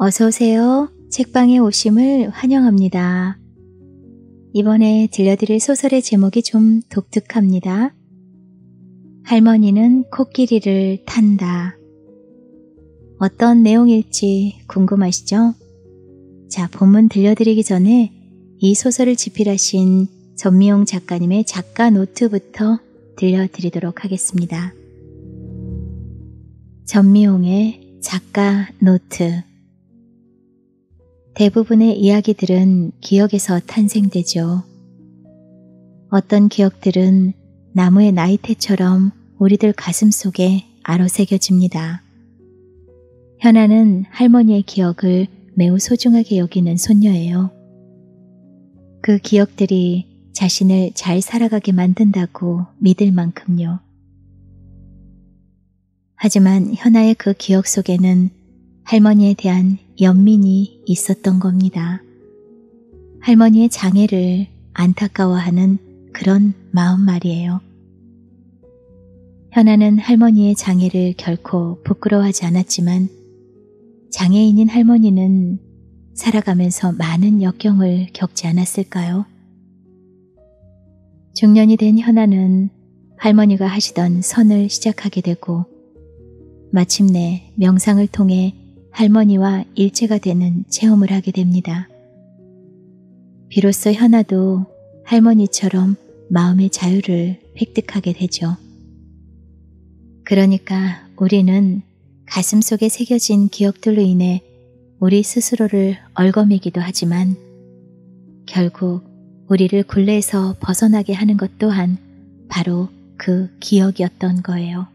어서 오세요. 책방에 오심을 환영합니다. 이번에 들려드릴 소설의 제목이 좀 독특합니다. 할머니는 코끼리를 탄다. 어떤 내용일지 궁금하시죠? 자, 본문 들려드리기 전에 이 소설을 집필하신 전미용 작가님의 작가 노트부터 들려드리도록 하겠습니다. 전미용의 작가 노트 대부분의 이야기들은 기억에서 탄생되죠. 어떤 기억들은 나무의 나이테처럼 우리들 가슴 속에 아로새겨집니다. 현아는 할머니의 기억을 매우 소중하게 여기는 손녀예요. 그 기억들이 자신을 잘 살아가게 만든다고 믿을 만큼요. 하지만 현아의 그 기억 속에는 할머니에 대한 연민이 있었던 겁니다. 할머니의 장애를 안타까워하는 그런 마음 말이에요. 현아는 할머니의 장애를 결코 부끄러워하지 않았지만 장애인인 할머니는 살아가면서 많은 역경을 겪지 않았을까요? 중년이 된 현아는 할머니가 하시던 선을 시작하게 되고 마침내 명상을 통해 할머니와 일체가 되는 체험을 하게 됩니다. 비로소 현아도 할머니처럼 마음의 자유를 획득하게 되죠. 그러니까 우리는 가슴 속에 새겨진 기억들로 인해 우리 스스로를 얼거매기도 하지만 결국 우리를 굴레에서 벗어나게 하는 것 또한 바로 그 기억이었던 거예요.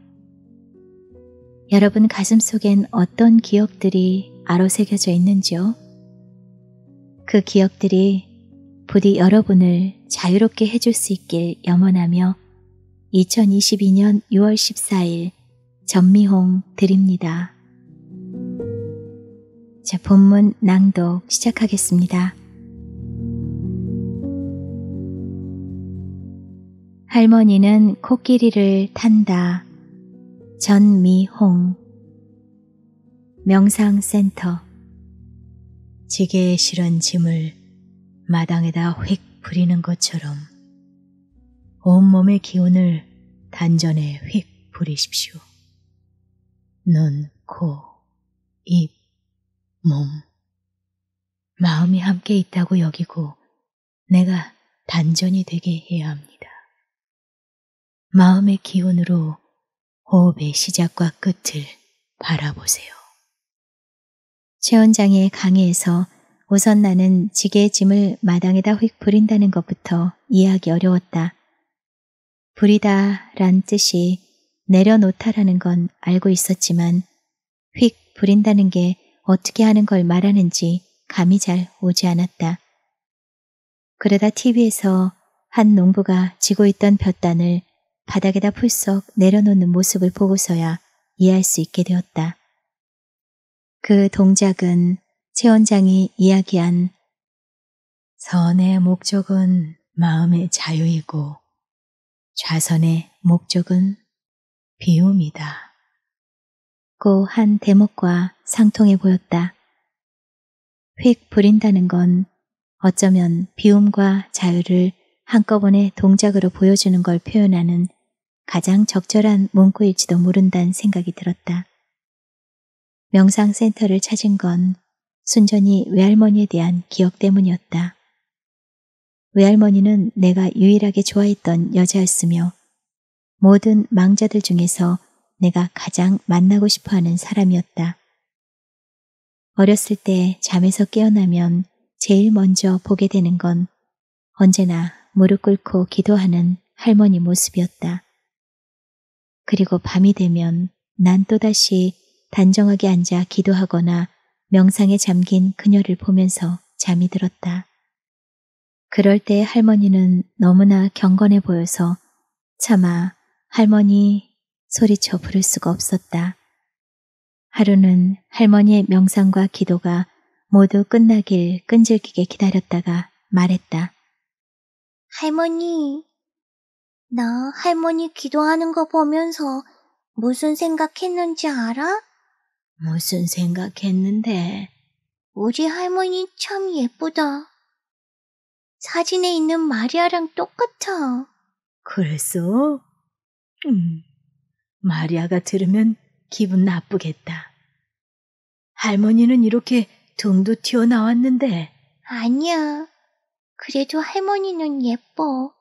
여러분 가슴 속엔 어떤 기억들이 아로새겨져 있는지요? 그 기억들이 부디 여러분을 자유롭게 해줄 수 있길 염원하며 2022년 6월 14일 전미홍 드립니다. 자, 본문 낭독 시작하겠습니다. 할머니는 코끼리를 탄다. 전미홍 명상센터 지게에 실은 짐을 마당에다 휙 부리는 것처럼 온몸의 기운을 단전에 휙 부리십시오. 눈, 코, 입, 몸. 마음이 함께 있다고 여기고 내가 단전이 되게 해야 합니다. 마음의 기운으로 호흡의 시작과 끝을 바라보세요. 최원장의 강의에서 우선 나는 지게 짐을 마당에다 휙 부린다는 것부터 이해하기 어려웠다. 부리다 란 뜻이 내려놓다라는 건 알고 있었지만 휙 부린다는 게 어떻게 하는 걸 말하는지 감이 잘 오지 않았다. 그러다 TV에서 한 농부가 지고 있던 볕단을 바닥에다 풀썩 내려놓는 모습을 보고서야 이해할 수 있게 되었다. 그 동작은 최 원장이 이야기한 선의 목적은 마음의 자유이고 좌선의 목적은 비움이다. 고 한 대목과 상통해 보였다. 휙 부린다는 건 어쩌면 비움과 자유를 한꺼번에 동작으로 보여주는 걸 표현하는 가장 적절한 문구일지도 모른다는 생각이 들었다. 명상센터를 찾은 건 순전히 외할머니에 대한 기억 때문이었다. 외할머니는 내가 유일하게 좋아했던 여자였으며 모든 망자들 중에서 내가 가장 만나고 싶어 하는 사람이었다. 어렸을 때 잠에서 깨어나면 제일 먼저 보게 되는 건 언제나 무릎 꿇고 기도하는 할머니 모습이었다. 그리고 밤이 되면 난 또다시 단정하게 앉아 기도하거나 명상에 잠긴 그녀를 보면서 잠이 들었다. 그럴 때 할머니는 너무나 경건해 보여서 차마 할머니 소리쳐 부를 수가 없었다. 하루는 할머니의 명상과 기도가 모두 끝나길 끈질기게 기다렸다가 말했다. 할머니, 나 할머니 기도하는 거 보면서 무슨 생각했는지 알아? 무슨 생각했는데? 우리 할머니 참 예쁘다. 사진에 있는 마리아랑 똑같아. 그랬어? 음, 마리아가 들으면 기분 나쁘겠다. 할머니는 이렇게 등도 튀어나왔는데. 아니야. 그래도 할머니는 예뻐.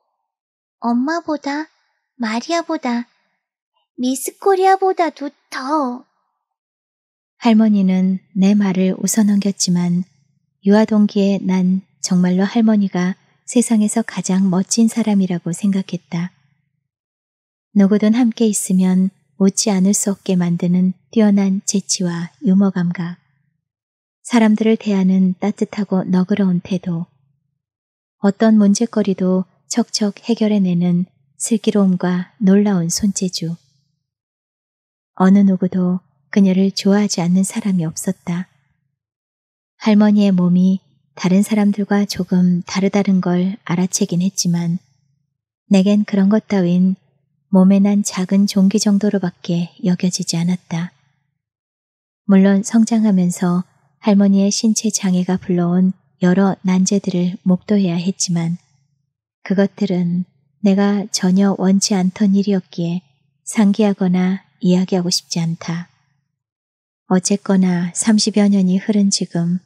엄마보다, 마리아보다, 미스 코리아보다도 더. 할머니는 내 말을 웃어넘겼지만 유아동기에 난 정말로 할머니가 세상에서 가장 멋진 사람이라고 생각했다. 누구든 함께 있으면 웃지 않을 수 없게 만드는 뛰어난 재치와 유머 감각, 사람들을 대하는 따뜻하고 너그러운 태도, 어떤 문제거리도 척척 해결해내는 슬기로움과 놀라운 손재주. 어느 누구도 그녀를 좋아하지 않는 사람이 없었다. 할머니의 몸이 다른 사람들과 조금 다르다는 걸 알아채긴 했지만 내겐 그런 것 따윈 몸에 난 작은 종기 정도로밖에 여겨지지 않았다. 물론 성장하면서 할머니의 신체 장애가 불러온 여러 난제들을 목도해야 했지만 그것들은 내가 전혀 원치 않던 일이었기에 상기하거나 이야기하고 싶지 않다. 어쨌거나 30여 년이 흐른 지금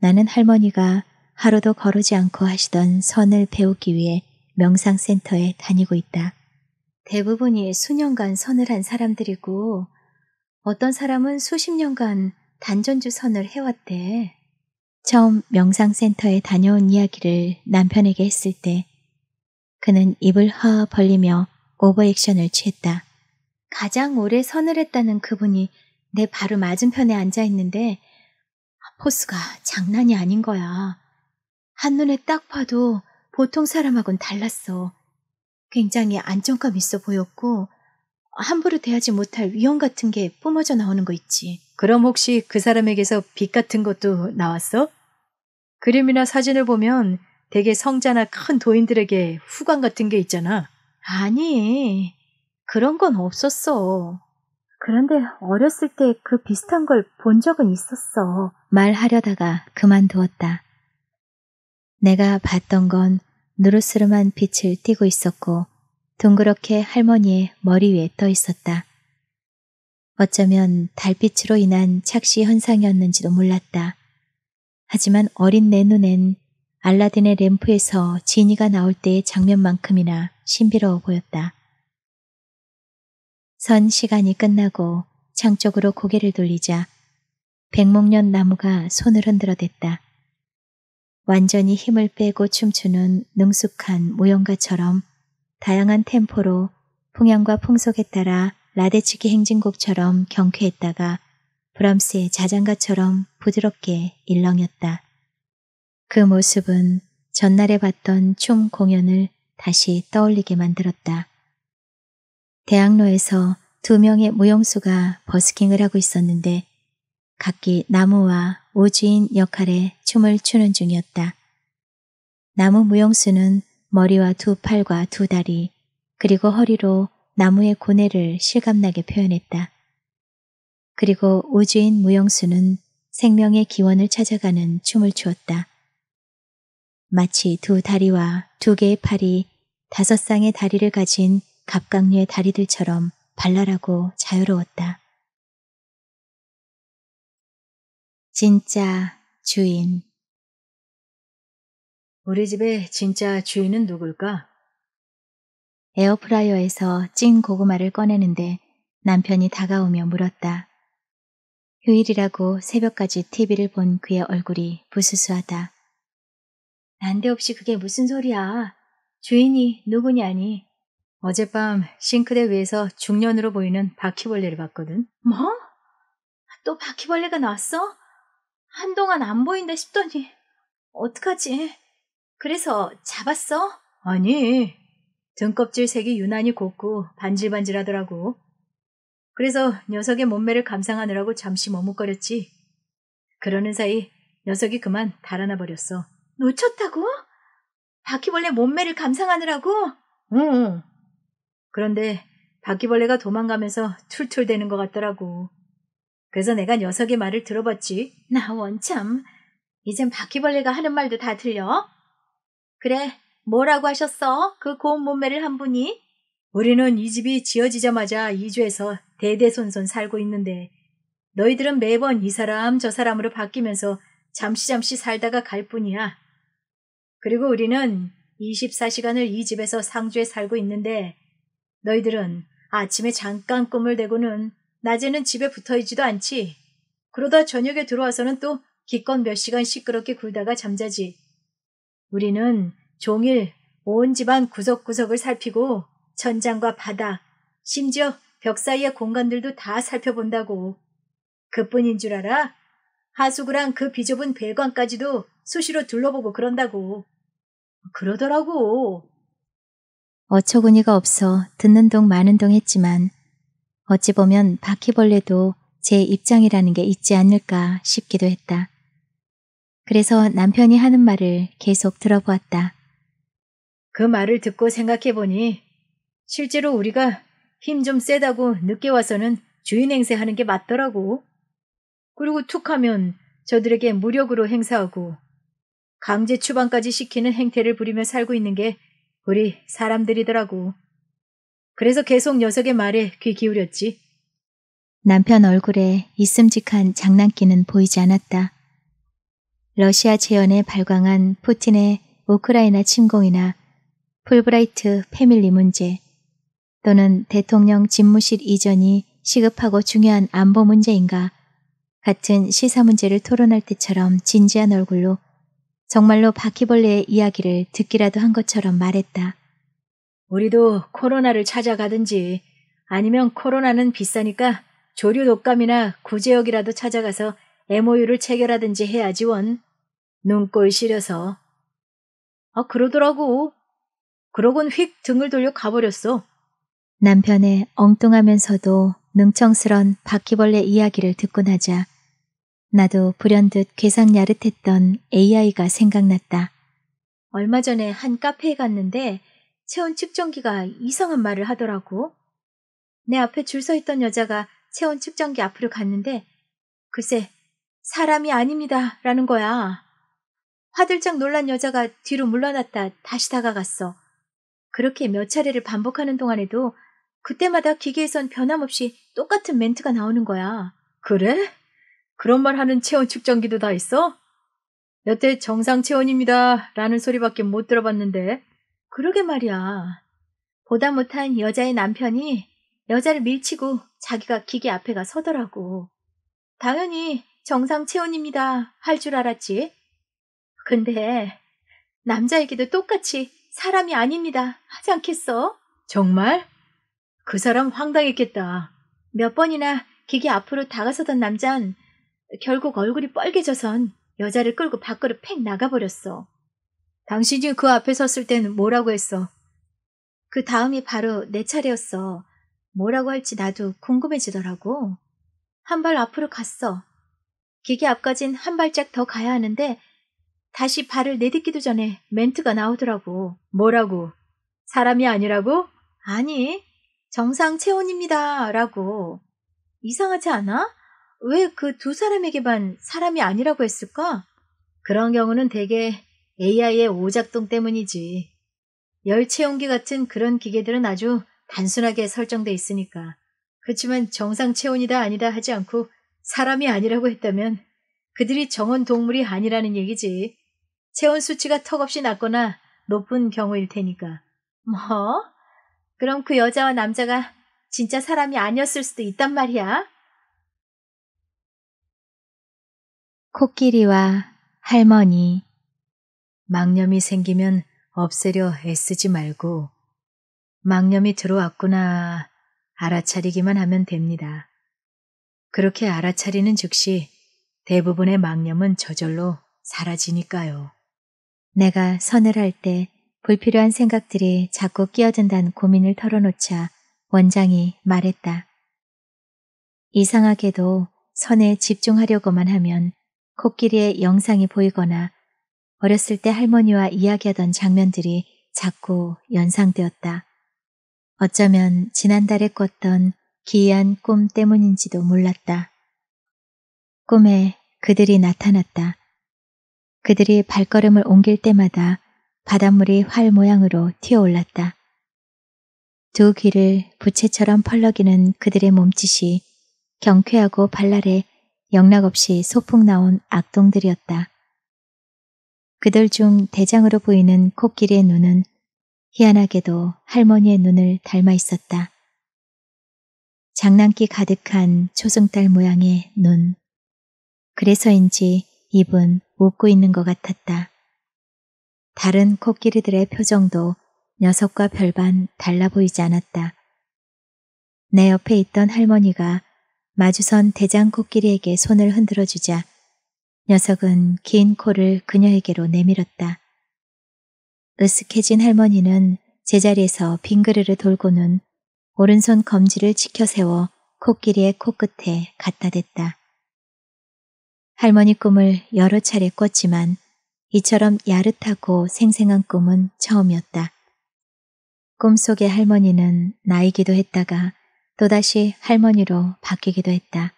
나는 할머니가 하루도 거르지 않고 하시던 선을 배우기 위해 명상센터에 다니고 있다. 대부분이 수년간 선을 한 사람들이고 어떤 사람은 수십 년간 단전주 선을 해왔대. 처음 명상센터에 다녀온 이야기를 남편에게 했을 때 그는 입을 허 벌리며 오버액션을 취했다. 가장 오래 선을 했다는 그분이 내 바로 맞은편에 앉아 있는데 포스가 장난이 아닌 거야. 한눈에 딱 봐도 보통 사람하고는 달랐어. 굉장히 안정감 있어 보였고 함부로 대하지 못할 위험 같은 게 뿜어져 나오는 거 있지. 그럼 혹시 그 사람에게서 빛 같은 것도 나왔어? 그림이나 사진을 보면 대개 성자나 큰 도인들에게 후광 같은 게 있잖아. 아니, 그런 건 없었어. 그런데 어렸을 때 그 비슷한 걸 본 적은 있었어. 말하려다가 그만두었다. 내가 봤던 건 누르스름한 빛을 띠고 있었고 동그랗게 할머니의 머리 위에 떠 있었다. 어쩌면 달빛으로 인한 착시 현상이었는지도 몰랐다. 하지만 어린 내 눈엔 알라딘의 램프에서 지니가 나올 때의 장면만큼이나 신비로워 보였다. 선 시간이 끝나고 창 쪽으로 고개를 돌리자 백목년 나무가 손을 흔들어 댔다. 완전히 힘을 빼고 춤추는 능숙한 무용가처럼 다양한 템포로 풍향과 풍속에 따라 라데치기 행진곡처럼 경쾌했다가 브람스의 자장가처럼 부드럽게 일렁였다. 그 모습은 전날에 봤던 춤 공연을 다시 떠올리게 만들었다. 대학로에서 두 명의 무용수가 버스킹을 하고 있었는데 각기 나무와 오주인 역할에 춤을 추는 중이었다. 나무 무용수는 머리와 두 팔과 두 다리 그리고 허리로 나무의 고뇌를 실감나게 표현했다. 그리고 우주인 무용수는 생명의 기원을 찾아가는 춤을 추었다. 마치 두 다리와 두 개의 팔이 다섯 쌍의 다리를 가진 갑각류의 다리들처럼 발랄하고 자유로웠다. 진짜 주인 우리 집의 진짜 주인은 누굴까? 에어프라이어에서 찐 고구마를 꺼내는데 남편이 다가오며 물었다. 휴일이라고 새벽까지 TV를 본 그의 얼굴이 부스스하다 난데없이 그게 무슨 소리야. 주인이 누구냐니. 어젯밤 싱크대 위에서 중년으로 보이는 바퀴벌레를 봤거든. 뭐? 또 바퀴벌레가 나왔어? 한동안 안 보인다 싶더니 어떡하지? 그래서 잡았어? 아니. 등껍질 색이 유난히 곱고 반질반질하더라고. 그래서 녀석의 몸매를 감상하느라고 잠시 머뭇거렸지. 그러는 사이 녀석이 그만 달아나 버렸어. 놓쳤다고? 바퀴벌레 몸매를 감상하느라고? 응. 그런데 바퀴벌레가 도망가면서 툴툴대는 것 같더라고. 그래서 내가 녀석의 말을 들어봤지. 나 원참. 이젠 바퀴벌레가 하는 말도 다 들려. 그래, 뭐라고 하셨어? 그 고운 몸매를 한 분이? 우리는 이 집이 지어지자마자 이주해서 대대손손 살고 있는데 너희들은 매번 이 사람 저 사람으로 바뀌면서 잠시잠시 살다가 갈 뿐이야. 그리고 우리는 24시간을 이 집에서 상주에 살고 있는데 너희들은 아침에 잠깐 꿈을 대고는 낮에는 집에 붙어있지도 않지. 그러다 저녁에 들어와서는 또 기껏 몇 시간 시끄럽게 굴다가 잠자지. 우리는 종일 온 집안 구석구석을 살피고 천장과 바다 심지어 벽 사이의 공간들도 다 살펴본다고. 그뿐인 줄 알아? 하수구랑 그 비좁은 배관까지도 수시로 둘러보고 그런다고. 그러더라고. 어처구니가 없어 듣는 동 마는 동 했지만 어찌 보면 바퀴벌레도 제 입장이라는 게 있지 않을까 싶기도 했다. 그래서 남편이 하는 말을 계속 들어보았다. 그 말을 듣고 생각해보니 실제로 우리가 힘 좀 세다고 늦게 와서는 주인 행세하는 게 맞더라고. 그리고 툭 하면 저들에게 무력으로 행사하고 강제 추방까지 시키는 행태를 부리며 살고 있는 게 우리 사람들이더라고. 그래서 계속 녀석의 말에 귀 기울였지. 남편 얼굴에 있음직한 장난기는 보이지 않았다. 러시아 재연에 발광한 푸틴의 우크라이나 침공이나 풀브라이트 패밀리 문제 또는 대통령 집무실 이전이 시급하고 중요한 안보 문제인가 같은 시사 문제를 토론할 때처럼 진지한 얼굴로 정말로 바퀴벌레의 이야기를 듣기라도 한 것처럼 말했다. 우리도 코로나를 찾아가든지 아니면 코로나는 비싸니까 조류 독감이나 구제역이라도 찾아가서 MOU를 체결하든지 해야지 원. 눈꼴 시려서. 아 그러더라고. 그러곤 휙 등을 돌려 가버렸어. 남편의 엉뚱하면서도 능청스런 바퀴벌레 이야기를 듣고 나자 나도 불현듯 괴상 야릇했던 AI가 생각났다. 얼마 전에 한 카페에 갔는데 체온 측정기가 이상한 말을 하더라고. 내 앞에 줄 서 있던 여자가 체온 측정기 앞으로 갔는데 글쎄 사람이 아닙니다 라는 거야. 화들짝 놀란 여자가 뒤로 물러났다 다시 다가갔어. 그렇게 몇 차례를 반복하는 동안에도 그때마다 기계에선 변함없이 똑같은 멘트가 나오는 거야. 그래? 그런 말 하는 체온 측정기도 다 있어? 여태 정상 체온입니다. 라는 소리밖에 못 들어봤는데. 그러게 말이야. 보다 못한 여자의 남편이 여자를 밀치고 자기가 기계 앞에 가 서더라고. 당연히 정상 체온입니다. 할 줄 알았지. 근데 남자에게도 똑같이 사람이 아닙니다. 하지 않겠어? 정말? 그 사람 황당했겠다. 몇 번이나 기계 앞으로 다가서던 남잔 결국 얼굴이 뻘개져선 여자를 끌고 밖으로 팽 나가버렸어. 당신이 그 앞에 섰을 땐 뭐라고 했어? 그 다음이 바로 내 차례였어. 뭐라고 할지 나도 궁금해지더라고. 한 발 앞으로 갔어. 기계 앞까진 한 발짝 더 가야 하는데 다시 발을 내딛기도 전에 멘트가 나오더라고. 뭐라고? 사람이 아니라고? 아니, 정상 체온입니다. 라고. 이상하지 않아? 왜 그 두 사람에게만 사람이 아니라고 했을까? 그런 경우는 대개 AI의 오작동 때문이지. 열체온기 같은 그런 기계들은 아주 단순하게 설정돼 있으니까. 그렇지만 정상 체온이다 아니다 하지 않고 사람이 아니라고 했다면 그들이 정원 동물이 아니라는 얘기지. 체온 수치가 턱없이 낮거나 높은 경우일 테니까. 뭐? 그럼 그 여자와 남자가 진짜 사람이 아니었을 수도 있단 말이야? 코끼리와 할머니 망념이 생기면 없애려 애쓰지 말고 망념이 들어왔구나 알아차리기만 하면 됩니다. 그렇게 알아차리는 즉시 대부분의 망념은 저절로 사라지니까요. 내가 선을 할 때 불필요한 생각들이 자꾸 끼어든다는 고민을 털어놓자 원장이 말했다. 이상하게도 선에 집중하려고만 하면 코끼리의 영상이 보이거나 어렸을 때 할머니와 이야기하던 장면들이 자꾸 연상되었다. 어쩌면 지난달에 꿨던 기이한 꿈 때문인지도 몰랐다. 꿈에 그들이 나타났다. 그들이 발걸음을 옮길 때마다 바닷물이 활 모양으로 튀어올랐다. 두 귀를 부채처럼 펄럭이는 그들의 몸짓이 경쾌하고 발랄해 영락없이 소풍 나온 악동들이었다. 그들 중 대장으로 보이는 코끼리의 눈은 희한하게도 할머니의 눈을 닮아 있었다. 장난기 가득한 초승달 모양의 눈. 그래서인지 입은 웃고 있는 것 같았다. 다른 코끼리들의 표정도 녀석과 별반 달라 보이지 않았다. 내 옆에 있던 할머니가 마주선 대장 코끼리에게 손을 흔들어 주자 녀석은 긴 코를 그녀에게로 내밀었다. 으쓱해진 할머니는 제자리에서 빙그르르 돌고는 오른손 검지를 치켜세워 코끼리의 코끝에 갖다 댔다. 할머니 꿈을 여러 차례 꿨지만 이처럼 야릇하고 생생한 꿈은 처음이었다. 꿈속의 할머니는 나이기도 했다가 또다시 할머니로 바뀌기도 했다.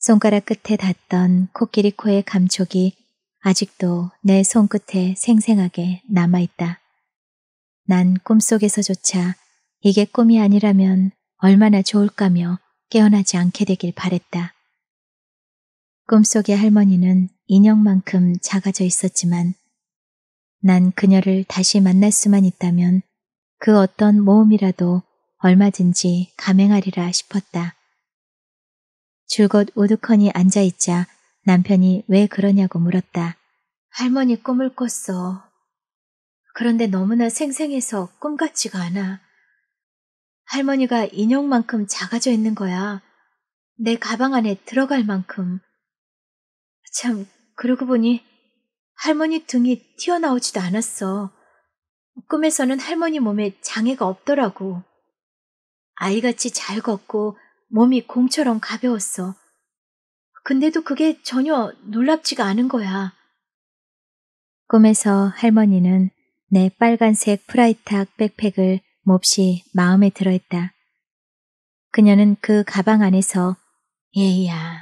손가락 끝에 닿던 코끼리 코의 감촉이 아직도 내 손끝에 생생하게 남아있다. 난 꿈속에서조차 이게 꿈이 아니라면 얼마나 좋을까며 깨어나지 않게 되길 바랬다. 꿈속의 할머니는 인형만큼 작아져 있었지만 난 그녀를 다시 만날 수만 있다면 그 어떤 모험이라도 얼마든지 감행하리라 싶었다. 줄곧 오두커니 앉아있자 남편이 왜 그러냐고 물었다. 할머니 꿈을 꿨어. 그런데 너무나 생생해서 꿈 같지가 않아. 할머니가 인형만큼 작아져 있는 거야. 내 가방 안에 들어갈 만큼. 참, 그러고 보니 할머니 등이 튀어나오지도 않았어. 꿈에서는 할머니 몸에 장애가 없더라고. 아이같이 잘 걷고 몸이 공처럼 가벼웠어. 근데도 그게 전혀 놀랍지가 않은 거야. 꿈에서 할머니는 내 빨간색 프라이탁 백팩을 몹시 마음에 들어 했다. 그녀는 그 가방 안에서 얘야,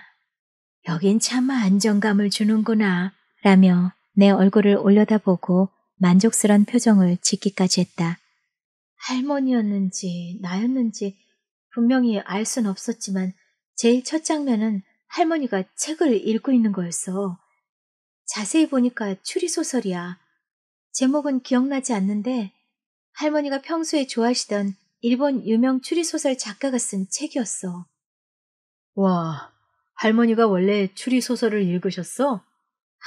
여긴 참 안정감을 주는구나 라며 내 얼굴을 올려다보고 만족스런 표정을 짓기까지 했다. 할머니였는지 나였는지 분명히 알 수는 없었지만 제일 첫 장면은 할머니가 책을 읽고 있는 거였어. 자세히 보니까 추리소설이야. 제목은 기억나지 않는데 할머니가 평소에 좋아하시던 일본 유명 추리소설 작가가 쓴 책이었어. 와, 할머니가 원래 추리소설을 읽으셨어?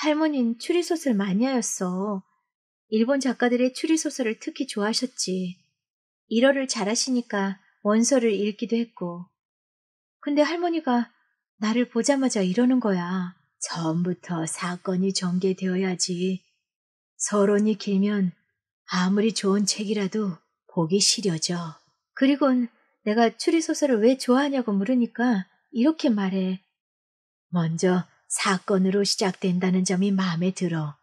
할머니는 추리소설 마니아였어. 일본 작가들의 추리소설을 특히 좋아하셨지. 일어를 잘하시니까 원서를 읽기도 했고. 근데 할머니가 나를 보자마자 이러는 거야. 처음부터 사건이 전개되어야지. 서론이 길면 아무리 좋은 책이라도 보기 싫어져 그리곤 내가 추리소설을 왜 좋아하냐고 물으니까 이렇게 말해. 먼저 사건으로 시작된다는 점이 마음에 들어.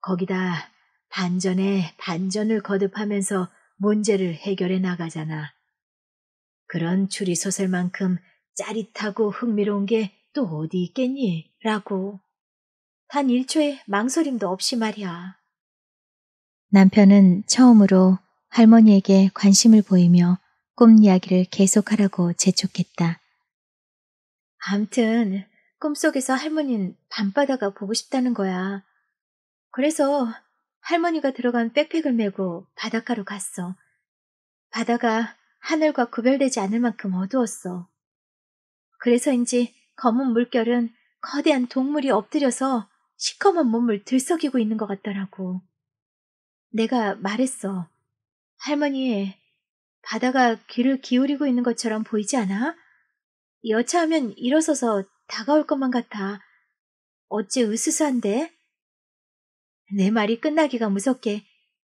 거기다 반전에 반전을 거듭하면서 문제를 해결해 나가잖아. 그런 추리소설만큼 짜릿하고 흥미로운 게 또 어디 있겠니? 라고. 단1초의 망설임도 없이 말이야. 남편은 처음으로 할머니에게 관심을 보이며 꿈 이야기를 계속하라고 재촉했다. 암튼 꿈속에서 할머니는 밤바다가 보고 싶다는 거야. 그래서 할머니가 들어간 백팩을 메고 바닷가로 갔어. 바다가 하늘과 구별되지 않을 만큼 어두웠어. 그래서인지 검은 물결은 거대한 동물이 엎드려서 시커먼 몸을 들썩이고 있는 것 같더라고. 내가 말했어. 할머니, 바다가 귀를 기울이고 있는 것처럼 보이지 않아? 여차하면 일어서서 다가올 것만 같아. 어째 으스스한데? 내 말이 끝나기가 무섭게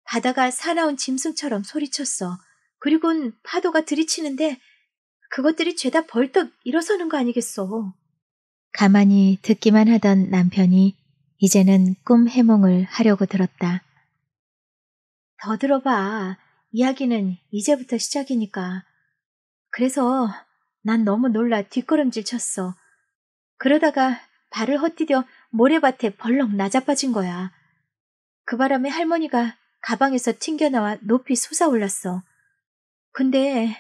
바다가 사나운 짐승처럼 소리쳤어. 그리곤 파도가 들이치는데 그것들이 죄다 벌떡 일어서는 거 아니겠소. 가만히 듣기만 하던 남편이 이제는 꿈 해몽을 하려고 들었다. 더 들어봐. 이야기는 이제부터 시작이니까. 그래서 난 너무 놀라 뒷걸음질 쳤어. 그러다가 발을 헛디뎌 모래밭에 벌렁 나자빠진 거야. 그 바람에 할머니가 가방에서 튕겨나와 높이 솟아올랐어. 근데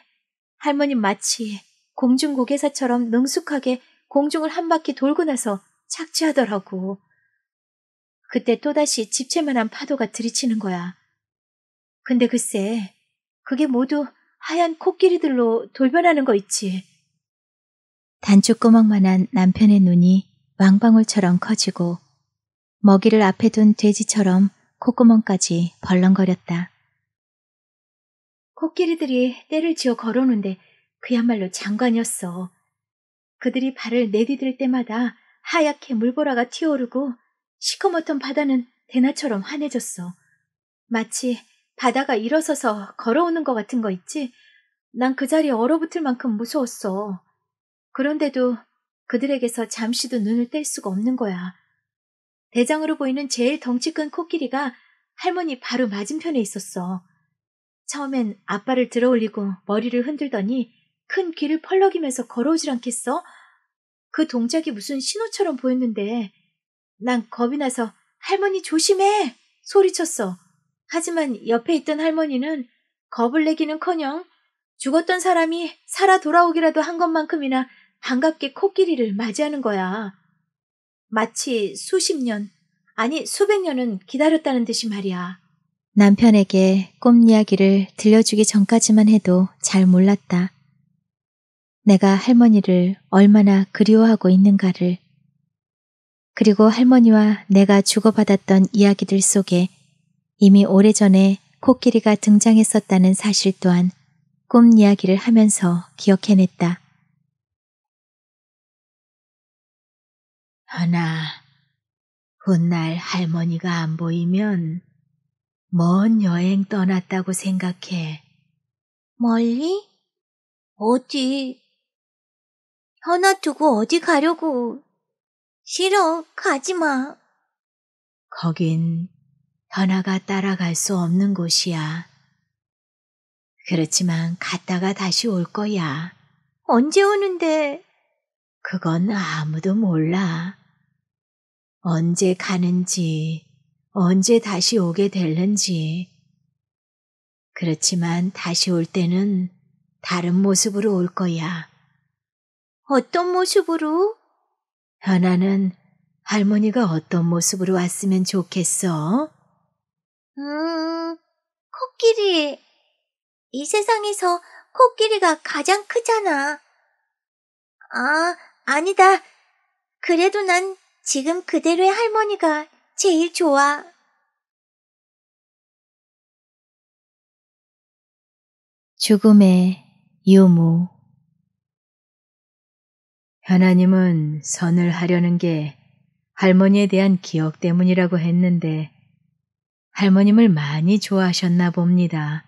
할머니 마치 공중고개사처럼 능숙하게 공중을 한 바퀴 돌고 나서 착지하더라고. 그때 또다시 집채만한 파도가 들이치는 거야. 근데 글쎄, 그게 모두 하얀 코끼리들로 돌변하는 거 있지. 단추구멍만한 남편의 눈이 왕방울처럼 커지고 먹이를 앞에 둔 돼지처럼 콧구멍까지 벌렁거렸다. 코끼리들이 때를 지어 걸어오는데 그야말로 장관이었어. 그들이 발을 내디딜 때마다 하얗게 물보라가 튀어오르고 시커멓던 바다는 대나처럼 환해졌어. 마치 바다가 일어서서 걸어오는 것 같은 거 있지? 난 그 자리에 얼어붙을 만큼 무서웠어. 그런데도 그들에게서 잠시도 눈을 뗄 수가 없는 거야. 대장으로 보이는 제일 덩치 큰 코끼리가 할머니 바로 맞은편에 있었어. 처음엔 아빠를 들어 올리고 머리를 흔들더니 큰 귀를 펄럭이면서 걸어오질 않겠어? 그 동작이 무슨 신호처럼 보였는데 난 겁이 나서 할머니 조심해! 소리쳤어. 하지만 옆에 있던 할머니는 겁을 내기는커녕 죽었던 사람이 살아 돌아오기라도 한 것만큼이나 반갑게 코끼리를 맞이하는 거야. 마치 수십 년, 아니 수백 년은 기다렸다는 듯이 말이야. 남편에게 꿈 이야기를 들려주기 전까지만 해도 잘 몰랐다. 내가 할머니를 얼마나 그리워하고 있는가를. 그리고 할머니와 내가 주고받았던 이야기들 속에 이미 오래전에 코끼리가 등장했었다는 사실 또한 꿈 이야기를 하면서 기억해냈다. 허나 훗날 할머니가 안 보이면 먼 여행 떠났다고 생각해. 멀리? 어디? 하나 두고 어디 가려고. 싫어, 가지 마. 거긴 현아가 따라갈 수 없는 곳이야. 그렇지만 갔다가 다시 올 거야. 언제 오는데? 그건 아무도 몰라. 언제 가는지, 언제 다시 오게 될는지. 그렇지만 다시 올 때는 다른 모습으로 올 거야. 어떤 모습으로? 현아는 할머니가 어떤 모습으로 왔으면 좋겠어? 음, 코끼리. 이 세상에서 코끼리가 가장 크잖아. 아, 아니다. 그래도 난 지금 그대로의 할머니가 제일 좋아. 죽음의 유무 하나님은 선을 하려는 게 할머니에 대한 기억 때문이라고 했는데 할머님을 많이 좋아하셨나 봅니다.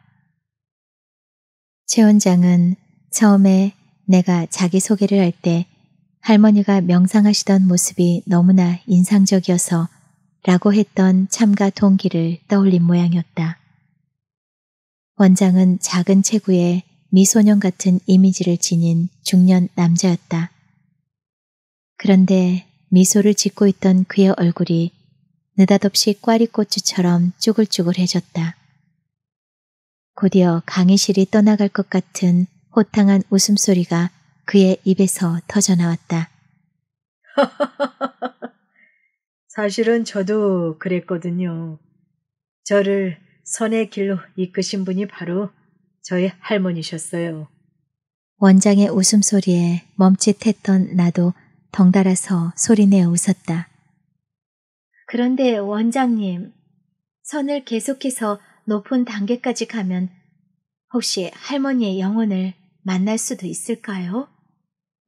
최원장은 처음에 내가 자기소개를 할때 할머니가 명상하시던 모습이 너무나 인상적이어서 라고 했던 참가 동기를 떠올린 모양이었다. 원장은 작은 체구에 미소년 같은 이미지를 지닌 중년 남자였다. 그런데 미소를 짓고 있던 그의 얼굴이 느닷없이 꽈리고추처럼 쭈글쭈글해졌다. 곧이어 강의실이 떠나갈 것 같은 호탕한 웃음소리가 그의 입에서 터져나왔다. 사실은 저도 그랬거든요. 저를 선의 길로 이끄신 분이 바로 저의 할머니셨어요. 원장의 웃음소리에 멈칫했던 나도 덩달아서 소리내 어 웃었다. 그런데 원장님, 선을 계속해서 높은 단계까지 가면 혹시 할머니의 영혼을 만날 수도 있을까요?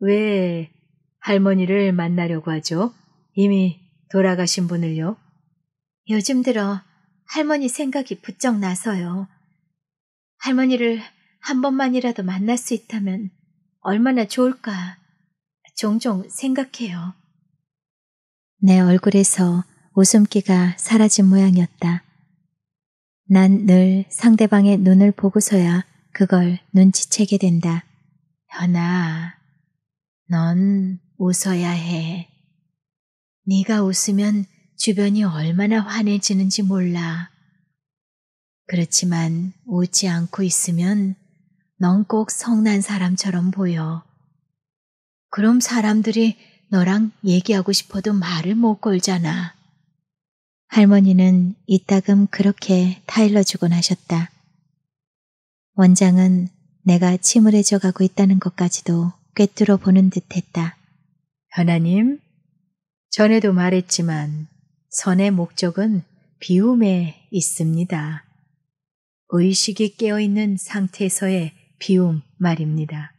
왜 할머니를 만나려고 하죠? 이미 돌아가신 분을요? 요즘 들어 할머니 생각이 부쩍 나서요. 할머니를 한 번만이라도 만날 수 있다면 얼마나 좋을까 종종 생각해요. 내 얼굴에서 웃음기가 사라진 모양이었다. 난 늘 상대방의 눈을 보고서야 그걸 눈치채게 된다. 현아, 넌 웃어야 해. 네가 웃으면 주변이 얼마나 환해지는지 몰라. 그렇지만 웃지 않고 있으면 넌 꼭 성난 사람처럼 보여. 그럼 사람들이 너랑 얘기하고 싶어도 말을 못 걸잖아. 할머니는 이따금 그렇게 타일러주곤 하셨다. 원장은 내가 침울해져 가고 있다는 것까지도 꿰뚫어 보는 듯했다. 하나님, 전에도 말했지만 선의 목적은 비움에 있습니다. 의식이 깨어있는 상태에서의 비움 말입니다.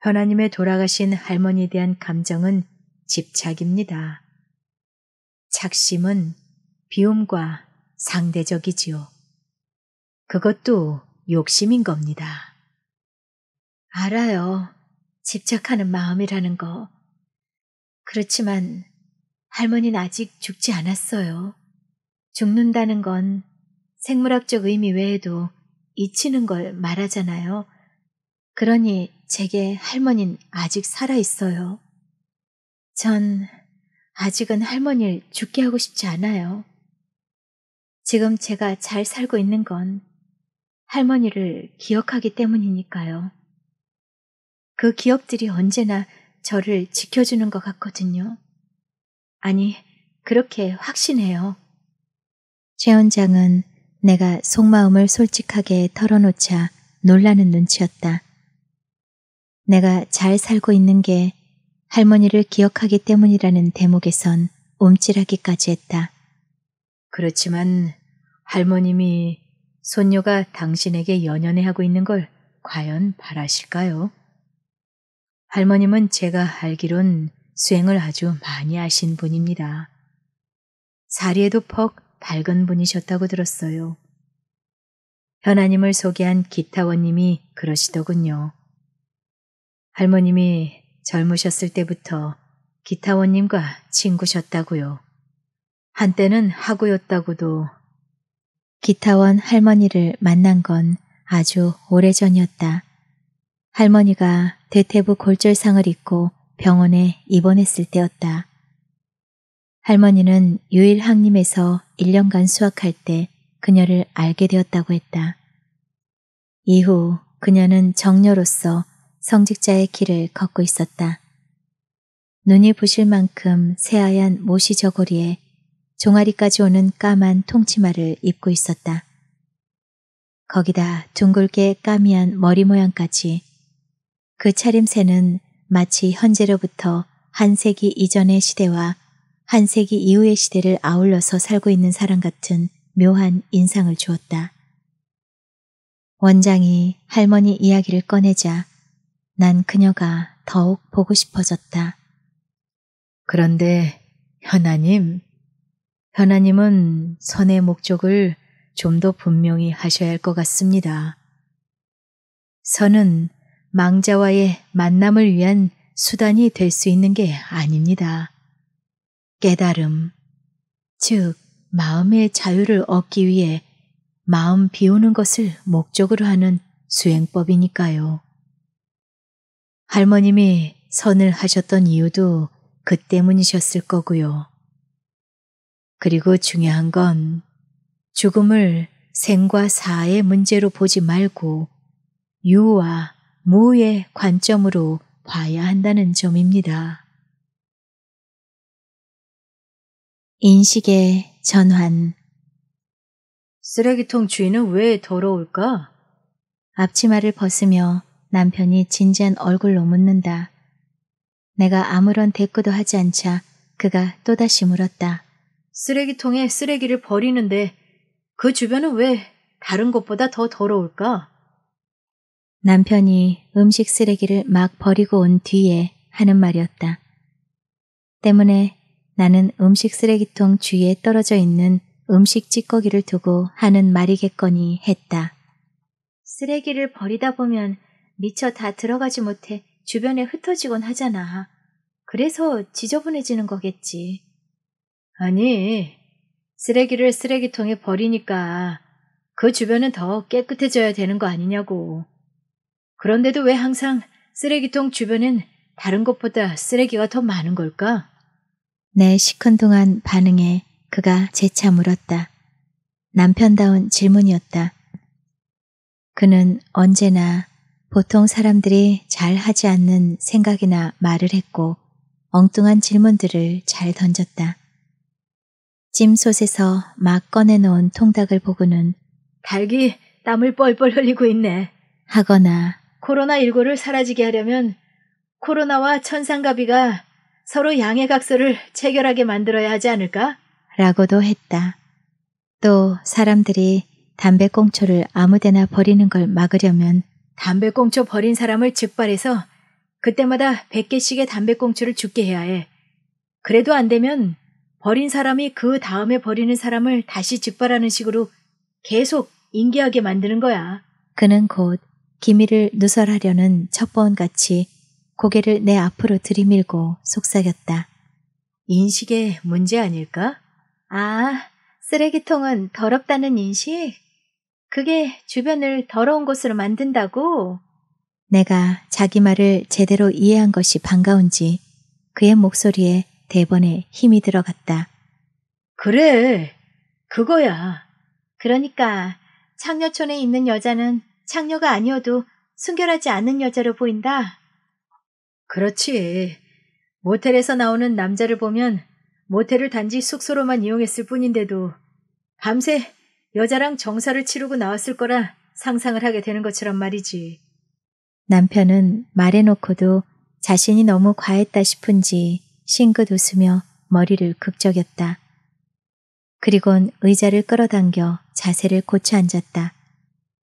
하나님의 돌아가신 할머니에 대한 감정은 집착입니다. 착심은 비움과 상대적이지요. 그것도 욕심인 겁니다. 알아요. 집착하는 마음이라는 거. 그렇지만 할머니는 아직 죽지 않았어요. 죽는다는 건 생물학적 의미 외에도 잊히는 걸 말하잖아요. 그러니 제게 할머니는 아직 살아있어요. 전 아직은 할머니를 죽게 하고 싶지 않아요. 지금 제가 잘 살고 있는 건 할머니를 기억하기 때문이니까요. 그 기업들이 언제나 저를 지켜주는 것 같거든요. 아니, 그렇게 확신해요. 최 원장은 내가 속마음을 솔직하게 털어놓자 놀라는 눈치였다. 내가 잘 살고 있는 게 할머니를 기억하기 때문이라는 대목에선 움찔하기까지 했다. 그렇지만 할머님이 손녀가 당신에게 연연해 하고 있는 걸 과연 바라실까요? 할머님은 제가 알기론 수행을 아주 많이 하신 분입니다. 사리에도 퍽 밝은 분이셨다고 들었어요. 현아님을 소개한 기타원님이 그러시더군요. 할머님이 젊으셨을 때부터 기타원님과 친구셨다고요. 한때는 하고였다고도 기타원 할머니를 만난 건 아주 오래전이었다. 할머니가 대퇴부 골절상을 입고 병원에 입원했을 때였다. 할머니는 유일학님에서 1년간 수학할 때 그녀를 알게 되었다고 했다. 이후 그녀는 정녀로서 성직자의 길을 걷고 있었다. 눈이 부실 만큼 새하얀 모시 저고리에 종아리까지 오는 까만 통치마를 입고 있었다. 거기다 둥글게 까미한 머리 모양까지 그 차림새는 마치 현재로부터 한 세기 이전의 시대와 한 세기 이후의 시대를 아울러서 살고 있는 사람 같은 묘한 인상을 주었다. 원장이 할머니 이야기를 꺼내자 난 그녀가 더욱 보고 싶어졌다. 그런데 현아님, 현아님은 선의 목적을 좀 더 분명히 하셔야 할 것 같습니다. 선은 망자와의 만남을 위한 수단이 될 수 있는 게 아닙니다. 깨달음, 즉 마음의 자유를 얻기 위해 마음 비우는 것을 목적으로 하는 수행법이니까요. 할머님이 선을 하셨던 이유도 그 때문이셨을 거고요. 그리고 중요한 건 죽음을 생과 사의 문제로 보지 말고 유와 무의 관점으로 봐야 한다는 점입니다. 인식의 전환 쓰레기통 주인은 왜 더러울까? 앞치마를 벗으며 남편이 진지한 얼굴로 묻는다. 내가 아무런 대꾸도 하지 않자 그가 또다시 물었다. 쓰레기통에 쓰레기를 버리는데 그 주변은 왜 다른 곳보다 더 더러울까? 남편이 음식 쓰레기를 막 버리고 온 뒤에 하는 말이었다. 때문에 나는 음식 쓰레기통 주위에 떨어져 있는 음식 찌꺼기를 두고 하는 말이겠거니 했다. 쓰레기를 버리다 보면 미처 다 들어가지 못해 주변에 흩어지곤 하잖아. 그래서 지저분해지는 거겠지. 아니, 쓰레기를 쓰레기통에 버리니까 그 주변은 더 깨끗해져야 되는 거 아니냐고. 그런데도 왜 항상 쓰레기통 주변엔 다른 것보다 쓰레기가 더 많은 걸까? 내 네, 시큰둥한 반응에 그가 재차 물었다. 남편다운 질문이었다. 그는 언제나 보통 사람들이 잘 하지 않는 생각이나 말을 했고 엉뚱한 질문들을 잘 던졌다. 찜솥에서 막 꺼내놓은 통닭을 보고는 닭이 땀을 뻘뻘 흘리고 있네 하거나 코로나19를 사라지게 하려면 코로나와 천상가비가 서로 양해각서를 체결하게 만들어야 하지 않을까? 라고도 했다. 또 사람들이 담배꽁초를 아무데나 버리는 걸 막으려면 담배꽁초 버린 사람을 즉발해서 그때마다 100개씩의 담배꽁초를 죽게 해야 해. 그래도 안 되면 버린 사람이 그 다음에 버리는 사람을 다시 즉발하는 식으로 계속 인기하게 만드는 거야. 그는 곧 기미를 누설하려는 첩보원같이 고개를 내 앞으로 들이밀고 속삭였다. 인식의 문제 아닐까? 아, 쓰레기통은 더럽다는 인식? 그게 주변을 더러운 곳으로 만든다고? 내가 자기 말을 제대로 이해한 것이 반가운지 그의 목소리에 대번에 힘이 들어갔다. 그래, 그거야. 그러니까 창녀촌에 있는 여자는 창녀가 아니어도 순결하지 않은 여자로 보인다. 그렇지. 모텔에서 나오는 남자를 보면 모텔을 단지 숙소로만 이용했을 뿐인데도 밤새 여자랑 정사를 치르고 나왔을 거라 상상을 하게 되는 것처럼 말이지. 남편은 말해놓고도 자신이 너무 과했다 싶은지 싱긋 웃으며 머리를 극적였다. 그리곤 의자를 끌어당겨 자세를 고쳐 앉았다.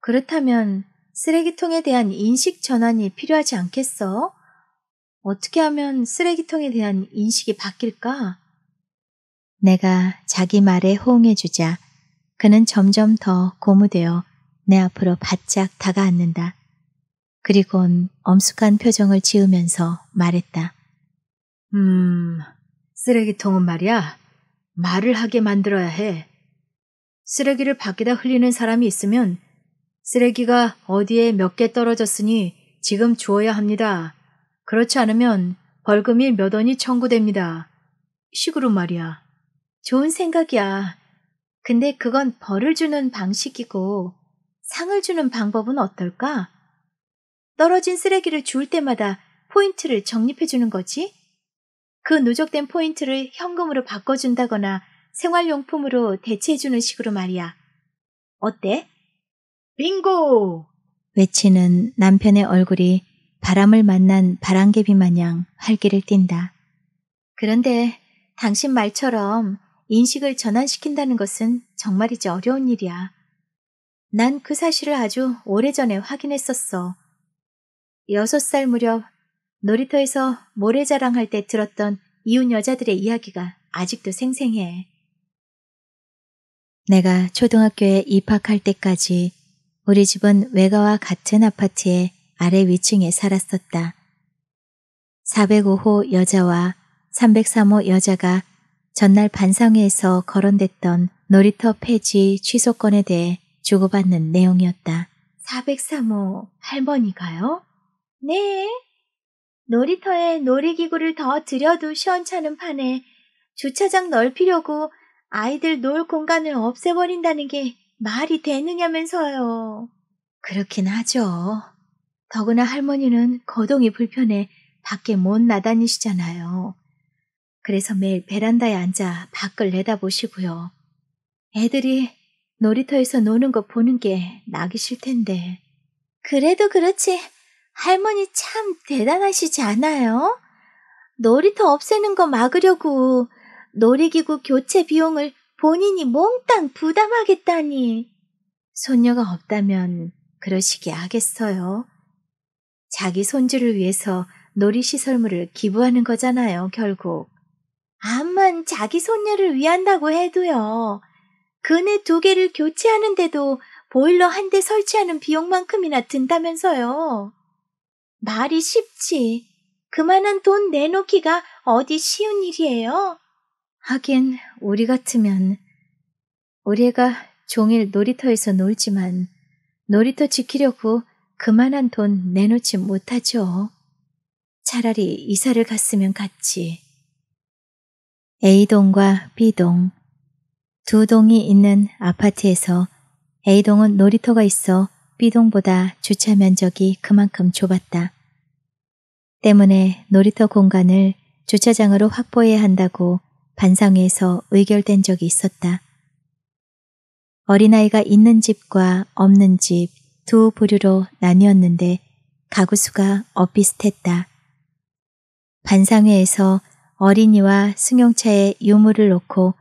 그렇다면 쓰레기통에 대한 인식 전환이 필요하지 않겠어? 어떻게 하면 쓰레기통에 대한 인식이 바뀔까? 내가 자기 말에 호응해주자 그는 점점 더 고무되어 내 앞으로 바짝 다가앉는다. 그리곤 엄숙한 표정을 지으면서 말했다. 음, 쓰레기통은 말이야. 말을 하게 만들어야 해. 쓰레기를 밖에다 흘리는 사람이 있으면 쓰레기가 어디에 몇 개 떨어졌으니 지금 주어야 합니다. 그렇지 않으면 벌금이 몇 원이 청구됩니다. 식으로 말이야. 좋은 생각이야. 근데 그건 벌을 주는 방식이고 상을 주는 방법은 어떨까? 떨어진 쓰레기를 주울 때마다 포인트를 적립해 주는 거지? 그 누적된 포인트를 현금으로 바꿔준다거나 생활용품으로 대체해주는 식으로 말이야. 어때? 빙고! 외치는 남편의 얼굴이 바람을 만난 바람개비 마냥 활기를 띈다. 그런데 당신 말처럼 인식을 전환시킨다는 것은 정말이지 어려운 일이야. 난 그 사실을 아주 오래전에 확인했었어. 여섯 살 무렵 놀이터에서 모래자랑 할때 들었던 이웃 여자들의 이야기가 아직도 생생해. 내가 초등학교에 입학할 때까지 우리 집은 외가와 같은 아파트의 아래 위층에 살았었다. 405호 여자와 303호 여자가 전날 반상회에서 거론됐던 놀이터 폐지 취소권에 대해 주고받는 내용이었다. 403호 할머니가요? 네. 놀이터에 놀이기구를 더 들여도 시원찮은 판에 주차장 넓히려고 아이들 놀 공간을 없애버린다는 게 말이 되느냐면서요. 그렇긴 하죠. 더구나 할머니는 거동이 불편해 밖에 못 나다니시잖아요. 그래서 매일 베란다에 앉아 밖을 내다보시고요. 애들이 놀이터에서 노는 거 보는 게 나기 싫텐데. 그래도 그렇지. 할머니 참 대단하시지 않아요? 놀이터 없애는 거 막으려고 놀이기구 교체 비용을 본인이 몽땅 부담하겠다니. 손녀가 없다면 그러시게 하겠어요. 자기 손주를 위해서 놀이시설물을 기부하는 거잖아요, 결국. 암만 자기 손녀를 위한다고 해도요. 그네 두 개를 교체하는데도 보일러 한 대 설치하는 비용만큼이나 든다면서요. 말이 쉽지. 그만한 돈 내놓기가 어디 쉬운 일이에요? 하긴 우리 같으면 우리 가 종일 놀이터에서 놀지만 놀이터 지키려고 그만한 돈 내놓지 못하죠. 차라리 이사를 갔으면 갔지. A동과 B동 두 동이 있는 아파트에서 A동은 놀이터가 있어 B동보다 주차 면적이 그만큼 좁았다. 때문에 놀이터 공간을 주차장으로 확보해야 한다고 반상회에서 의결된 적이 있었다. 어린아이가 있는 집과 없는 집 두 부류로 나뉘었는데 가구수가 엇비슷했다. 반상회에서 어린이와 승용차에 유물을 놓고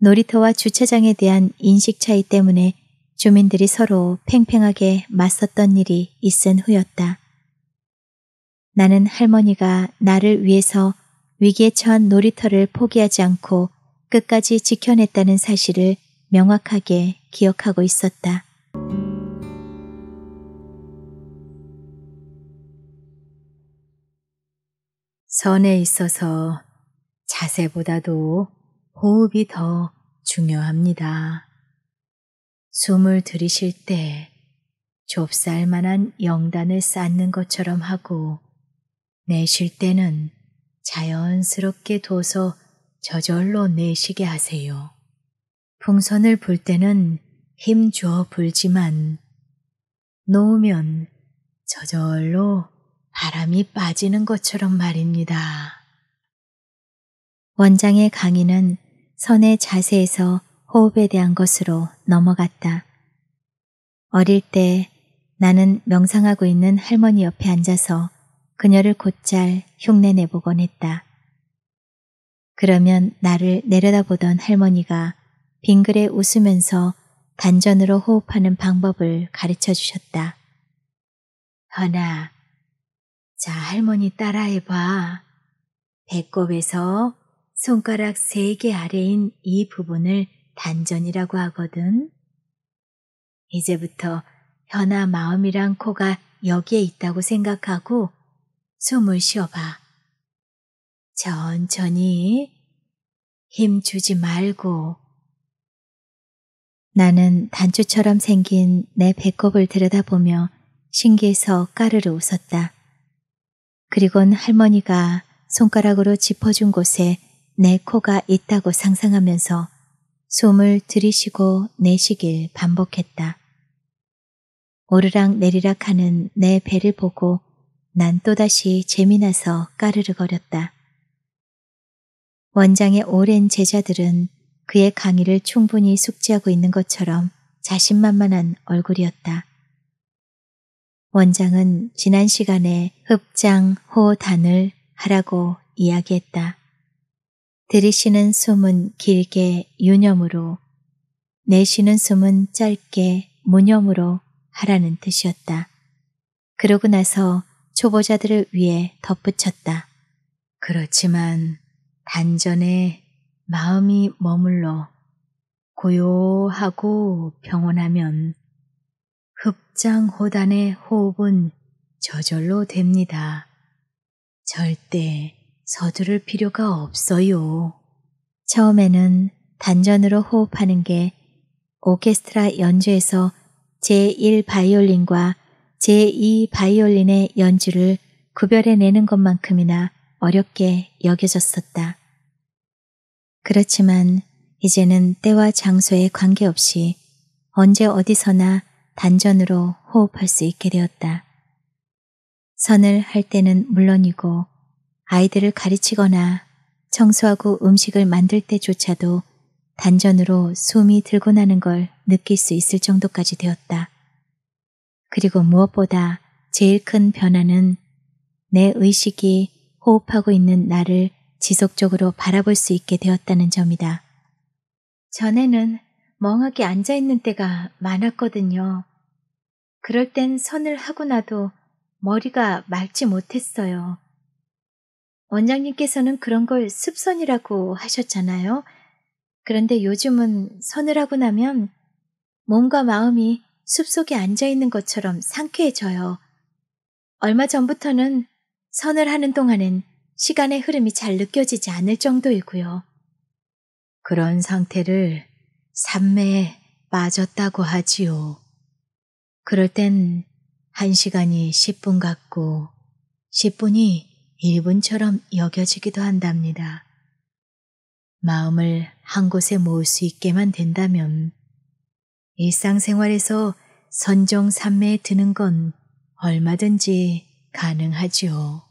놀이터와 주차장에 대한 인식 차이 때문에 주민들이 서로 팽팽하게 맞섰던 일이 있은 후였다. 나는 할머니가 나를 위해서 위기에 처한 놀이터를 포기하지 않고 끝까지 지켜냈다는 사실을 명확하게 기억하고 있었다. 선에 있어서 자세보다도 호흡이 더 중요합니다. 숨을 들이실 때 좁쌀만한 영단을 쌓는 것처럼 하고 내쉴 때는 자연스럽게 둬서 저절로 내쉬게 하세요. 풍선을 불 때는 힘 주어 불지만 놓으면 저절로 바람이 빠지는 것처럼 말입니다. 원장의 강의는 선의 자세에서 호흡에 대한 것으로 넘어갔다. 어릴 때 나는 명상하고 있는 할머니 옆에 앉아서 그녀를 곧잘 흉내내보곤 했다. 그러면 나를 내려다보던 할머니가 빙그레 웃으면서 단전으로 호흡하는 방법을 가르쳐 주셨다. 허나, 자 할머니 따라해봐. 배꼽에서 손가락 3개 아래인 이 부분을 단전이라고 하거든. 이제부터 현아 마음이랑 코가 여기에 있다고 생각하고 숨을 쉬어봐. 천천히 힘 주지 말고 나는 단추처럼 생긴 내 배꼽을 들여다보며 신기해서 까르르 웃었다. 그리곤 할머니가 손가락으로 짚어준 곳에 내 코가 있다고 상상하면서 숨을 들이쉬고 내쉬길 반복했다. 오르락 내리락 하는 내 배를 보고 난 또다시 재미나서 까르르거렸다. 원장의 오랜 제자들은 그의 강의를 충분히 숙지하고 있는 것처럼 자신만만한 얼굴이었다. 원장은 지난 시간에 흡장, 호단을 하라고 이야기했다. 들이쉬는 숨은 길게 유념으로, 내쉬는 숨은 짧게 무념으로 하라는 뜻이었다. 그러고 나서 초보자들을 위해 덧붙였다. 그렇지만 단전에 마음이 머물러 고요하고 평온하면 흡장호단의 호흡은 저절로 됩니다. 절대 서두를 필요가 없어요. 처음에는 단전으로 호흡하는 게 오케스트라 연주에서 제1바이올린과 제2 바이올린의 연주를 구별해내는 것만큼이나 어렵게 여겨졌었다. 그렇지만 이제는 때와 장소에 관계없이 언제 어디서나 단전으로 호흡할 수 있게 되었다. 선을 할 때는 물론이고 아이들을 가르치거나 청소하고 음식을 만들 때조차도 단전으로 숨이 들고 나는 걸 느낄 수 있을 정도까지 되었다. 그리고 무엇보다 제일 큰 변화는 내 의식이 호흡하고 있는 나를 지속적으로 바라볼 수 있게 되었다는 점이다. 전에는 멍하게 앉아있는 때가 많았거든요. 그럴 땐 선을 하고 나도 머리가 맑지 못했어요. 원장님께서는 그런 걸 습선이라고 하셨잖아요. 그런데 요즘은 선을 하고 나면 몸과 마음이 숲속에 앉아 있는 것처럼 상쾌해져요. 얼마 전부터는 선을 하는 동안엔 시간의 흐름이 잘 느껴지지 않을 정도이고요. 그런 상태를 산매에 빠졌다고 하지요. 그럴 땐 한시간이 10분 같고 10분이 1분처럼 여겨지기도 한답니다. 마음을 한 곳에 모을 수 있게만 된다면 일상생활에서 선종 삼매에 드는 건 얼마든지 가능하지요.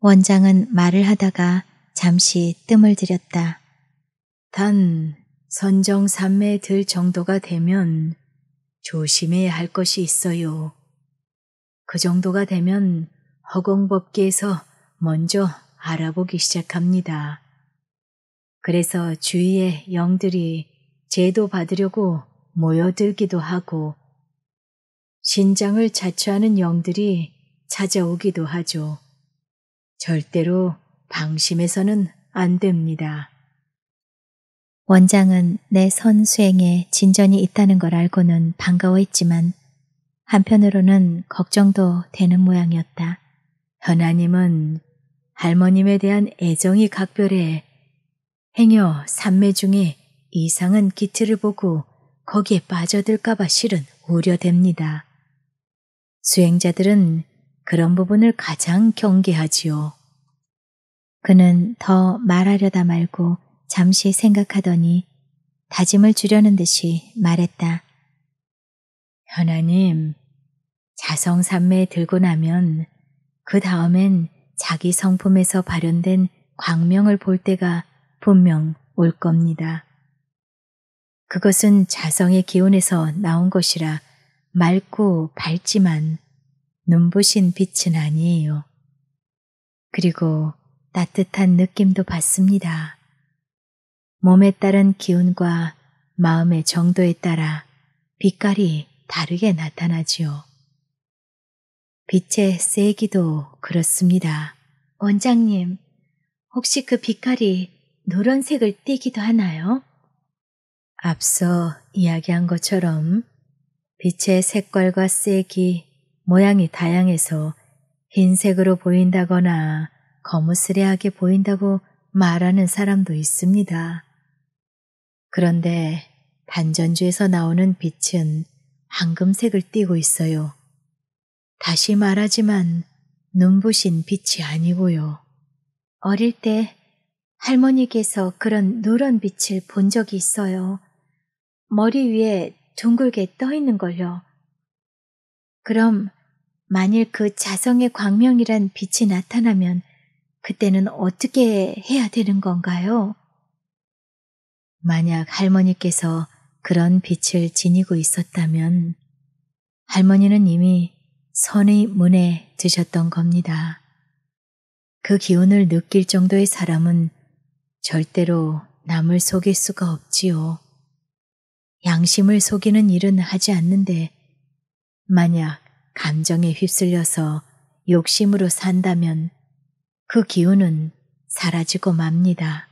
원장은 말을 하다가 잠시 뜸을 들였다. 단 선정 삼매에 들 정도가 되면 조심해야 할 것이 있어요. 그 정도가 되면 허공법계에서 먼저 알아보기 시작합니다. 그래서 주위의 영들이 제도 받으려고 모여들기도 하고 신장을 자처하는 영들이 찾아오기도 하죠. 절대로 방심해서는 안 됩니다. 원장은 내선 수행에 진전이 있다는 걸 알고는 반가워했지만 한편으로는 걱정도 되는 모양이었다. 하나님은 할머님에 대한 애정이 각별해 행여 삼매 중에 이상한 기틀을 보고 거기에 빠져들까봐 실은 우려됩니다. 수행자들은 그런 부분을 가장 경계하지요. 그는 더 말하려다 말고 잠시 생각하더니 다짐을 주려는 듯이 말했다. 하나님, 자성산매에 들고 나면 그 다음엔 자기 성품에서 발현된 광명을 볼 때가 분명 올 겁니다. 그것은 자성의 기운에서 나온 것이라 맑고 밝지만 눈부신 빛은 아니에요. 그리고 따뜻한 느낌도 받습니다. 몸에 따른 기운과 마음의 정도에 따라 빛깔이 다르게 나타나지요. 빛의 세기도 그렇습니다. 원장님, 혹시 그 빛깔이 노란색을 띠기도 하나요? 앞서 이야기한 것처럼 빛의 색깔과 색이 모양이 다양해서 흰색으로 보인다거나 거무스레하게 보인다고 말하는 사람도 있습니다. 그런데 단전주에서 나오는 빛은 황금색을 띠고 있어요. 다시 말하지만 눈부신 빛이 아니고요. 어릴 때 할머니께서 그런 누런 빛을 본 적이 있어요. 머리 위에 둥글게 떠 있는 걸요. 그럼 만일 그 자성의 광명이란 빛이 나타나면 그때는 어떻게 해야 되는 건가요? 만약 할머니께서 그런 빛을 지니고 있었다면 할머니는 이미 선의 문에 드셨던 겁니다. 그 기운을 느낄 정도의 사람은 절대로 남을 속일 수가 없지요. 양심을 속이는 일은 하지 않는데 만약 감정에 휩쓸려서 욕심으로 산다면 그 기운은 사라지고 맙니다.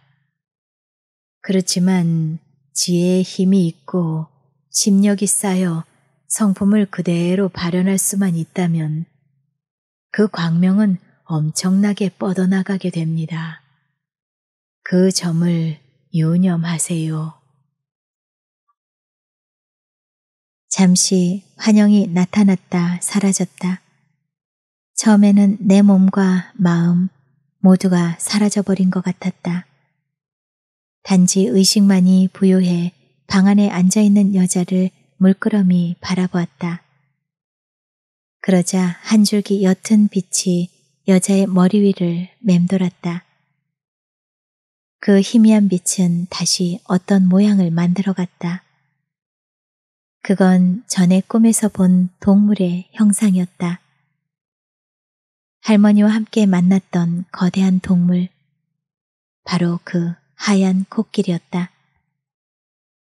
그렇지만 지혜의 힘이 있고 심력이 쌓여 성품을 그대로 발현할 수만 있다면 그 광명은 엄청나게 뻗어나가게 됩니다. 그 점을 유념하세요. 잠시 환영이 나타났다 사라졌다. 처음에는 내 몸과 마음 모두가 사라져버린 것 같았다. 단지 의식만이 부유해 방 안에 앉아있는 여자를 물끄러미 바라보았다. 그러자 한 줄기 옅은 빛이 여자의 머리 위를 맴돌았다. 그 희미한 빛은 다시 어떤 모양을 만들어갔다. 그건 전에 꿈에서 본 동물의 형상이었다. 할머니와 함께 만났던 거대한 동물. 바로 그 하얀 코끼리였다.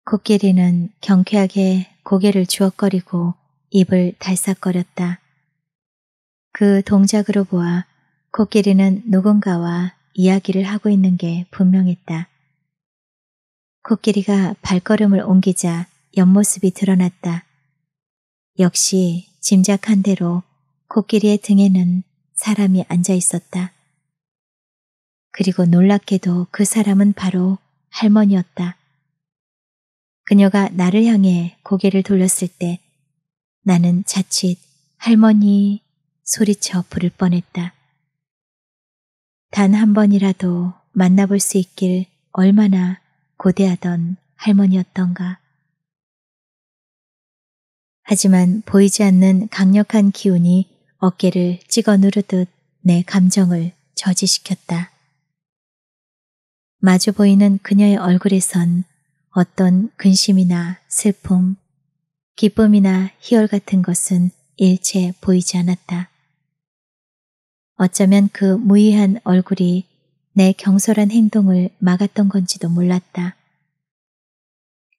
코끼리는 경쾌하게 고개를 주걱거리고 입을 달싹거렸다. 그 동작으로 보아 코끼리는 누군가와 이야기를 하고 있는 게 분명했다. 코끼리가 발걸음을 옮기자 옆모습이 드러났다. 역시 짐작한 대로 코끼리의 등에는 사람이 앉아 있었다. 그리고 놀랍게도 그 사람은 바로 할머니였다. 그녀가 나를 향해 고개를 돌렸을 때 나는 자칫 할머니 소리쳐 부를 뻔했다. 단 한 번이라도 만나볼 수 있길 얼마나 고대하던 할머니였던가. 하지만 보이지 않는 강력한 기운이 어깨를 찍어 누르듯 내 감정을 저지시켰다. 마주 보이는 그녀의 얼굴에선 어떤 근심이나 슬픔, 기쁨이나 희열 같은 것은 일체 보이지 않았다. 어쩌면 그 무의한 얼굴이 내 경솔한 행동을 막았던 건지도 몰랐다.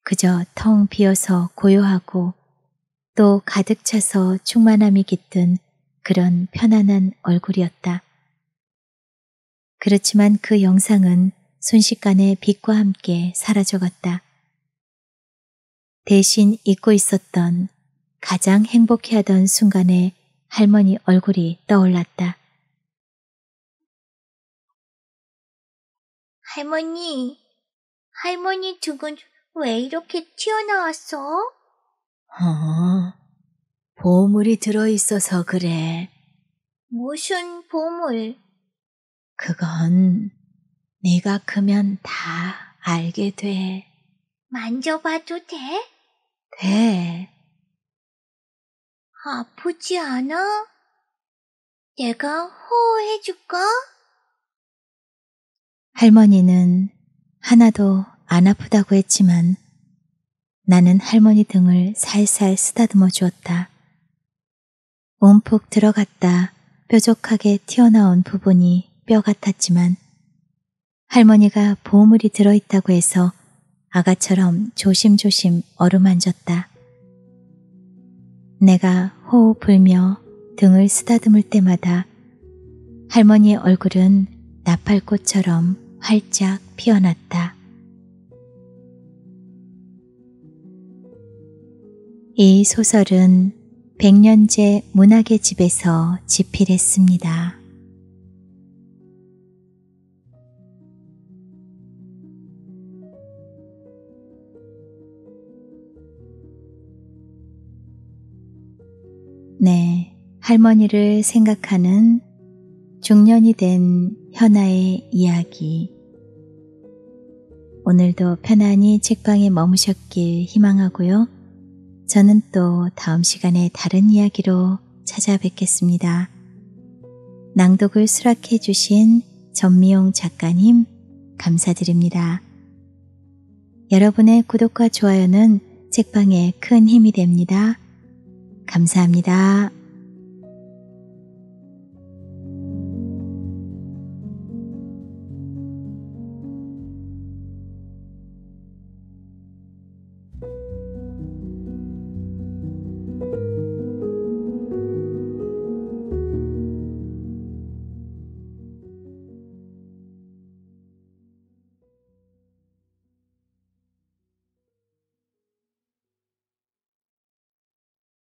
그저 텅 비어서 고요하고 또 가득 차서 충만함이 깃든 그런 편안한 얼굴이었다. 그렇지만 그 영상은 순식간에 빛과 함께 사라져갔다. 대신 잊고 있었던 가장 행복해하던 순간에 할머니 얼굴이 떠올랐다. 할머니, 할머니 두근왜 이렇게 튀어나왔어? 어, 보물이 들어있어서 그래. 무슨 보물? 그건 네가 크면 다 알게 돼. 만져봐도 돼? 돼. 아프지 않아? 내가 호호해줄까? 할머니는 하나도 안 아프다고 했지만 나는 할머니 등을 살살 쓰다듬어 주었다. 움푹 들어갔다 뾰족하게 튀어나온 부분이 뼈 같았지만 할머니가 보물이 들어있다고 해서 아가처럼 조심조심 어루만졌다. 내가 호흡 불며 등을 쓰다듬을 때마다 할머니의 얼굴은 나팔꽃처럼 활짝 피어났다. 이 소설은 백년제 문학의 집에서 집필했습니다. 네, 할머니를 생각하는 중년이 된 현아의 이야기. 오늘도 편안히 책방에 머무셨길 희망하고요. 저는 또 다음 시간에 다른 이야기로 찾아뵙겠습니다. 낭독을 수락해 주신 전미용 작가님 감사드립니다. 여러분의 구독과 좋아요는 책방에 큰 힘이 됩니다. 감사합니다.